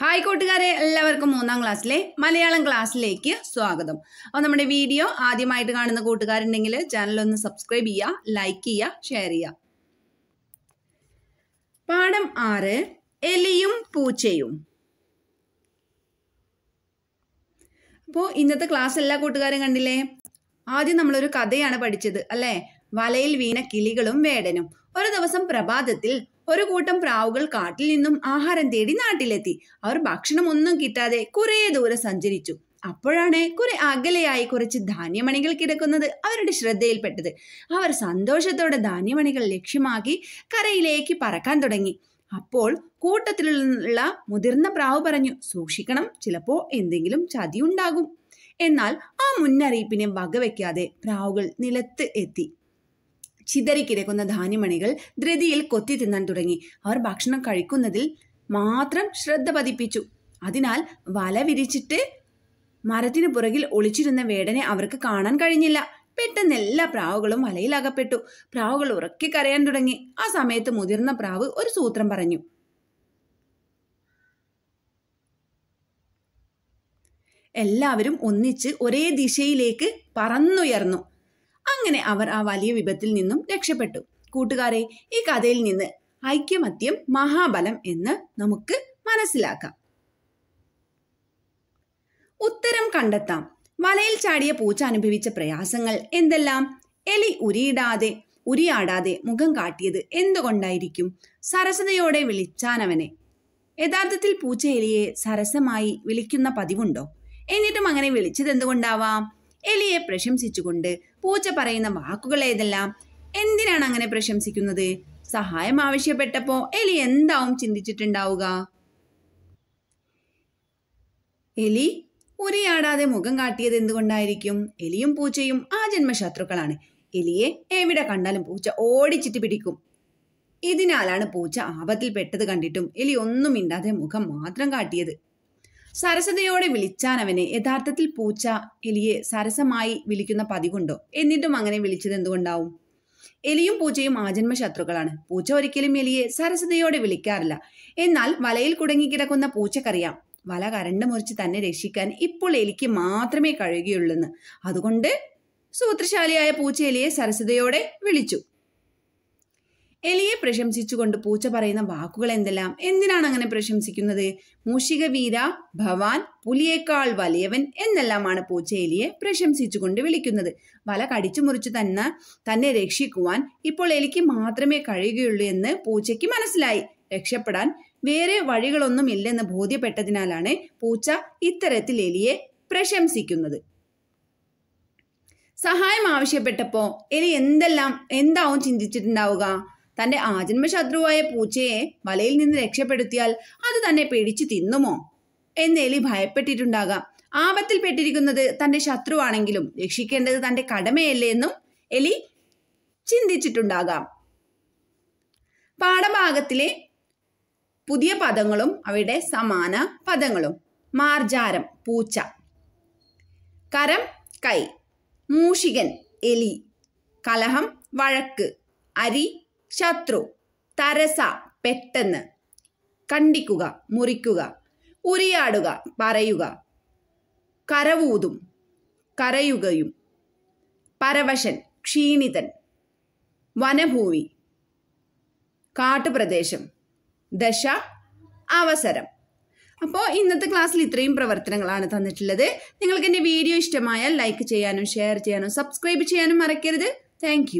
hi കൂട്ടുകാരെ എല്ലാവർക്കും മൂന്നാം ക്ലാസ്സിലെ മലയാളം ക്ലാസ്സിലേക്ക് സ്വാഗതം അപ്പോൾ നമ്മുടെ വീഡിയോ ആദ്യമായിട്ട് കാണുന്ന കൂട്ടുകാരുണ്ടെങ്കിൽ ചാനൽ ഒന്ന് സബ്സ്ക്രൈബ് ചെയ്യുക ലൈക്ക് ചെയ്യുക ഷെയർ ചെയ്യുക പാഠം ആറ് എലിയും പൂച്ചയും അപ്പോൾ ഇന്നത്തെ ക്ലാസ് എല്ലാ കൂട്ടുകാരും കണ്ടില്ലേ ആദ്യം നമ്മളൊരു കഥയാണ് പഠിച്ചത് അല്ലേ വലയിൽ വീണ കിളികളും വേടനും ഒരു ദിവസം പ്രഭാതത്തിൽ ഒരു കൂട്ടം പ്രാവുകൾ കാട്ടിൽ നിന്നും ആഹാരം തേടി നാട്ടിലെത്തി അവർ ഭക്ഷണം ഒന്നും കിട്ടാതെ കുറെ ദൂരം സഞ്ചരിച്ചു അപ്പോഴാണ് കുറെ അകലെയായി കുറച്ച് ധാന്യമണികൾ കിടക്കുന്നത് അവരുടെ ശ്രദ്ധയിൽപ്പെട്ടത് അവർ സന്തോഷത്തോടെ ധാന്യമണികൾ ലക്ഷ്യമാക്കി കരയിലേക്ക് പറക്കാൻ തുടങ്ങി അപ്പോൾ കൂട്ടത്തിലുള്ള മുതിർന്ന പ്രാവ് പറഞ്ഞു സൂക്ഷിക്കണം ചിലപ്പോൾ എന്തെങ്കിലും ചതിയുണ്ടാകും എന്നാൽ ആ മുന്നറിയിപ്പിനെ വകവെക്കാതെ പ്രാവുകൾ നിലത്ത് എത്തി ചിതറിക്കിടക്കുന്ന ധാന്യമണികൾ ധൃതിയിൽ കൊത്തി തിന്നാൻ തുടങ്ങി അവർ ഭക്ഷണം കഴിക്കുന്നതിൽ മാത്രം ശ്രദ്ധ പതിപ്പിച്ചു അതിനാൽ വല വിരിച്ചിട്ട് മരത്തിനു പുറകിൽ ഒളിച്ചിരുന്ന വേടനെ അവർക്ക് കാണാൻ കഴിഞ്ഞില്ല പെട്ടെന്ന് എല്ലാ പ്രാവുകളും വലയിൽ അകപ്പെട്ടു പ്രാവുകൾ ഉറക്കി കരയാൻ തുടങ്ങി ആ സമയത്ത് മുതിർന്ന പ്രാവ് ഒരു സൂത്രം പറഞ്ഞു എല്ലാവരും ഒന്നിച്ച് ഒരേ ദിശയിലേക്ക് പറന്നുയർന്നു അങ്ങനെ അവർ ആ വലിയ വിപത്തിൽ നിന്നും രക്ഷപ്പെട്ടു കൂട്ടുകാരെ ഈ കഥയിൽ നിന്ന് ഐക്യമത്യം മഹാബലം എന്ന് നമുക്ക് മനസ്സിലാക്കാം ഉത്തരം കണ്ടെത്താം വലയിൽ ചാടിയ പൂച്ച അനുഭവിച്ച പ്രയാസങ്ങൾ എന്തെല്ലാം എലി ഉരിയിടാതെ ഉരിയാടാതെ മുഖം കാട്ടിയത് എന്തുകൊണ്ടായിരിക്കും സരസതയോടെ വിളിച്ചാനവനെ യഥാർത്ഥത്തിൽ പൂച്ച എലിയെ സരസമായി വിളിക്കുന്ന പതിവുണ്ടോ എന്നിട്ടും അങ്ങനെ വിളിച്ചത് എന്തുകൊണ്ടാവാം എലിയെ പ്രശംസിച്ചുകൊണ്ട് പൂച്ച പറയുന്ന വാക്കുകൾ ഏതെല്ലാം എന്തിനാണ് അങ്ങനെ പ്രശംസിക്കുന്നത് സഹായം ആവശ്യപ്പെട്ടപ്പോൾ എലി എന്താവും ചിന്തിച്ചിട്ടുണ്ടാവുക എലി ഉരിയാടാതെ മുഖം കാട്ടിയത് എന്തുകൊണ്ടായിരിക്കും എലിയും പൂച്ചയും ആ ജന്മശത്രുക്കളാണ് എലിയെ എവിടെ കണ്ടാലും പൂച്ച ഓടിച്ചിട്ട് പിടിക്കും ഇതിനാലാണ് പൂച്ച ആപത്തിൽപ്പെട്ടത് കണ്ടിട്ടും എലി ഒന്നും മിണ്ടാതെ മുഖം മാത്രം കാട്ടിയത് സരസതയോടെ വിളിച്ചാൻ അവനെ യഥാർത്ഥത്തിൽ പൂച്ച എലിയെ സരസമായി വിളിക്കുന്ന പതിവുണ്ടോ എന്നിട്ടും അങ്ങനെ വിളിച്ചത് എന്തുകൊണ്ടാവും എലിയും പൂച്ചയും ആജന്മ ശത്രുക്കളാണ് പൂച്ച ഒരിക്കലും എലിയെ സരസതയോടെ വിളിക്കാറില്ല എന്നാൽ വലയിൽ കുടുങ്ങിക്കിടക്കുന്ന പൂച്ചക്കറിയാം വല കരണ്ട് മുറിച്ച് തന്നെ രക്ഷിക്കാൻ ഇപ്പോൾ എലിക്ക് മാത്രമേ കഴിയുകയുള്ളെന്ന് അതുകൊണ്ട് സൂത്രശാലിയായ പൂച്ച എലിയെ സരസതയോടെ വിളിച്ചു എലിയെ പ്രശംസിച്ചുകൊണ്ട് പൂച്ച പറയുന്ന വാക്കുകൾ എന്തെല്ലാം എന്തിനാണ് അങ്ങനെ പ്രശംസിക്കുന്നത് മൂഷികവീര ഭവാൻ പുലിയേക്കാൾ വലിയവൻ എന്നെല്ലാമാണ് പൂച്ച എലിയെ പ്രശംസിച്ചുകൊണ്ട് വിളിക്കുന്നത് വല കടിച്ചു മുറിച്ചു തന്നെ തന്നെ രക്ഷിക്കുവാൻ ഇപ്പോൾ എലിക്ക് മാത്രമേ കഴിയുകയുള്ളൂ എന്ന് പൂച്ചയ്ക്ക് മനസ്സിലായി രക്ഷപ്പെടാൻ വേറെ വഴികളൊന്നും ഇല്ലെന്ന് ബോധ്യപ്പെട്ടതിനാലാണ് പൂച്ച ഇത്തരത്തിൽ എലിയെ പ്രശംസിക്കുന്നത് സഹായം ആവശ്യപ്പെട്ടപ്പോൾ എലി എന്തെല്ലാം എന്താവും ചിന്തിച്ചിട്ടുണ്ടാവുക തൻ്റെ ആജന്മശത്രുവായ പൂച്ചയെ വലയിൽ നിന്ന് രക്ഷപ്പെടുത്തിയാൽ അത് തന്നെ പിടിച്ചു തിന്നുമോ എന്ന് എലി ഭയപ്പെട്ടിട്ടുണ്ടാകാം ആപത്തിൽപ്പെട്ടിരിക്കുന്നത് തന്റെ തൻ്റെ ശത്രുവാണെങ്കിലും രക്ഷിക്കേണ്ടത് തൻ്റെ കടമയല്ലേ എന്നും എലി ചിന്തിച്ചിട്ടുണ്ടാകാം പാഠഭാഗത്തിലെ പുതിയ പദങ്ങളും അവയുടെ സമാന പദങ്ങളും മാർജാരം പൂച്ച കരം കൈ മൂഷികൻ എലി കലഹം വഴക്ക് അരി ശത്രു തരസ പെട്ടെന്ന് കണ്ടിക്കുക മുറിക്കുക ഉരിയാടുക പറയുക കരവൂതും കരയുകയും പരവശൻ ക്ഷീണിതൻ വനഭൂമി കാട്ടുപ്രദേശം ദശ അവസരം അപ്പോൾ ഇന്നത്തെ ക്ലാസ്സിൽ ഇത്രയും പ്രവർത്തനങ്ങളാണ് തന്നിട്ടുള്ളത് നിങ്ങൾക്ക് എൻ്റെ വീഡിയോ ഇഷ്ടമായാൽ ലൈക്ക് ചെയ്യാനും ഷെയർ ചെയ്യാനും സബ്സ്ക്രൈബ് ചെയ്യാനും മറക്കരുത് താങ്ക്